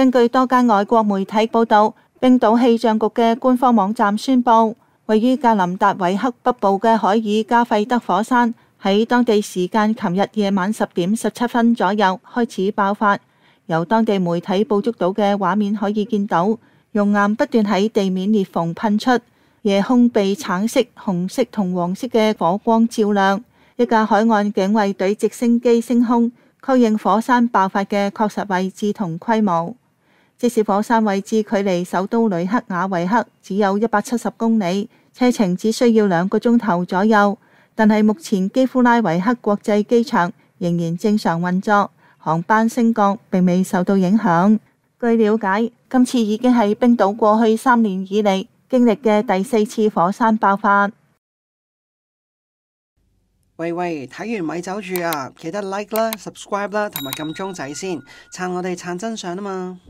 根据多间外国媒体报道，冰岛气象局嘅官方网站宣布，位于格林达维克北部嘅海尔加费德火山喺当地时间琴日夜晚十点十七分左右开始爆发。由当地媒体捕捉到嘅画面可以见到，熔岩不断喺地面裂缝喷出，夜空被橙色、红色同黄色嘅火光照亮。一架海岸警卫队直升机升空，确认火山爆发嘅确实位置同规模。即使火山位置距離首都里克雅維克只有一百七十公里，車程只需要兩個鐘頭左右，但係目前基夫拉維克國際機場仍然正常運作，航班升降並未受到影響。據了解，今次已經係冰島過去三年以嚟經歷嘅第四次火山爆發。喂喂，睇完咪走住啊！記得 like 啦、subscribe 啦同埋撳鐘仔先，撐我哋撐真相啊嘛！